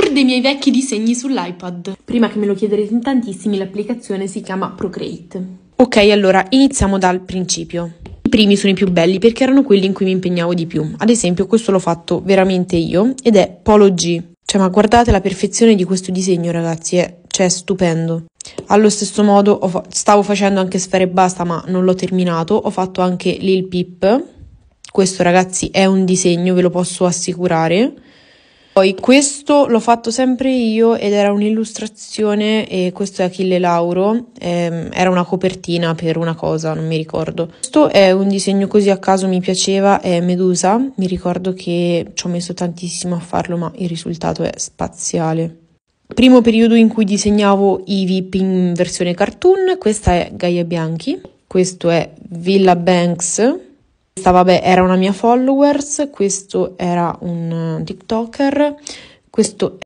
tour dei miei vecchi disegni sull'iPad. Prima che me lo chiederete in tantissimi, l'applicazione si chiama Procreate. Ok, allora iniziamo dal principio. I primi sono i più belli perché erano quelli in cui mi impegnavo di più. Ad esempio, questo l'ho fatto veramente io ed è Polo G. Cioè, ma guardate la perfezione di questo disegno, ragazzi, è, cioè, stupendo. Allo stesso modo fa- stavo facendo anche Sfere e Basta, ma non l'ho terminato. Ho fatto anche Lil Pip. Questo, ragazzi, è un disegno, ve lo posso assicurare. Poi questo l'ho fatto sempre io ed era un'illustrazione e questo è Achille Lauro, ehm, era una copertina per una cosa, non mi ricordo. Questo è un disegno così a caso mi piaceva, è Medusa, mi ricordo che ci ho messo tantissimo a farlo ma il risultato è spaziale. Primo periodo in cui disegnavo i VIP in versione cartoon, questa è Gaia Bianchi, questo è Villa Banks, questa, vabbè, era una mia followers, questo era un eh, TikToker, questo